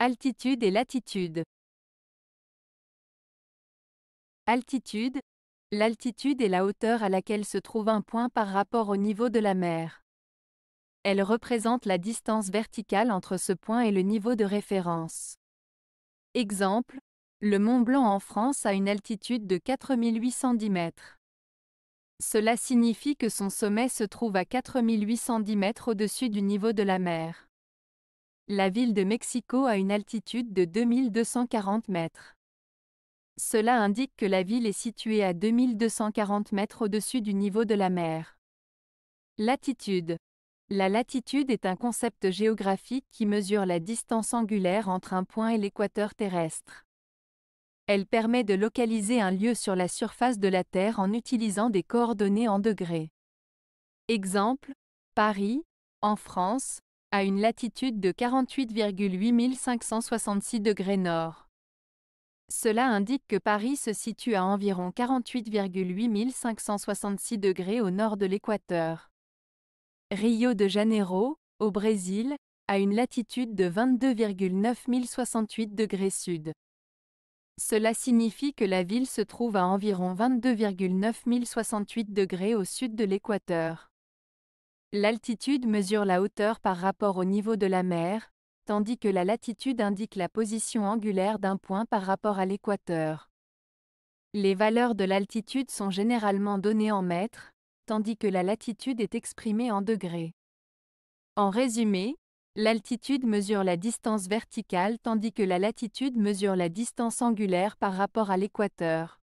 Altitude et latitude. Altitude. L'altitude est la hauteur à laquelle se trouve un point par rapport au niveau de la mer. Elle représente la distance verticale entre ce point et le niveau de référence. Exemple, le Mont Blanc en France a une altitude de 4810 mètres. Cela signifie que son sommet se trouve à 4810 mètres au-dessus du niveau de la mer. La ville de Mexico a une altitude de 2240 mètres. Cela indique que la ville est située à 2240 mètres au-dessus du niveau de la mer. Latitude. La latitude est un concept géographique qui mesure la distance angulaire entre un point et l'équateur terrestre. Elle permet de localiser un lieu sur la surface de la Terre en utilisant des coordonnées en degrés. Exemple, Paris, en France, à une latitude de 48,8566 degrés nord. Cela indique que Paris se situe à environ 48,8 degrés au nord de l'équateur. Rio de Janeiro, au Brésil, à une latitude de 22,9068 degrés sud. Cela signifie que la ville se trouve à environ 22,9068 degrés au sud de l'équateur. L'altitude mesure la hauteur par rapport au niveau de la mer, tandis que la latitude indique la position angulaire d'un point par rapport à l'équateur. Les valeurs de l'altitude sont généralement données en mètres, tandis que la latitude est exprimée en degrés. En résumé, l'altitude mesure la distance verticale tandis que la latitude mesure la distance angulaire par rapport à l'équateur.